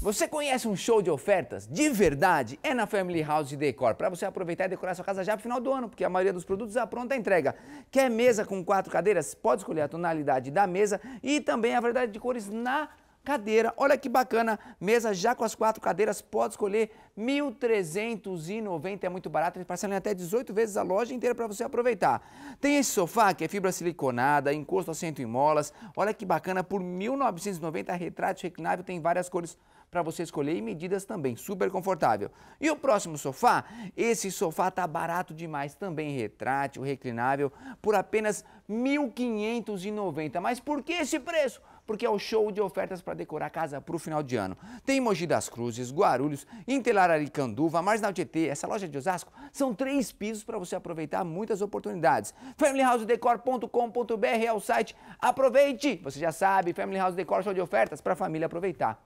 Você conhece um show de ofertas de verdade? É na Family House de Decor, para você aproveitar e decorar sua casa já no final do ano, porque a maioria dos produtos é pronta a entrega. Quer mesa com quatro cadeiras? Pode escolher a tonalidade da mesa e também a variedade de cores na cadeira. Olha que bacana, mesa já com as quatro cadeiras, pode escolher 1.390, é muito barato, ele parcela até 18 vezes a loja inteira para você aproveitar. Tem esse sofá que é fibra siliconada, encosto assento em molas, olha que bacana, por 1.990, retrato reclinável, tem várias cores para você escolher e medidas também, super confortável. E o próximo sofá? Esse sofá tá barato demais também, retrátil, reclinável, por apenas 1.590. Mas por que esse preço? porque é o show de ofertas para decorar a casa para o final de ano. Tem Mogi das Cruzes, Guarulhos, Intelararicanduva, Marginal Tietê, essa loja de Osasco, são três pisos para você aproveitar muitas oportunidades. familyhousedecor.com.br é o site. Aproveite! Você já sabe, Family House Decor, show de ofertas para a família aproveitar.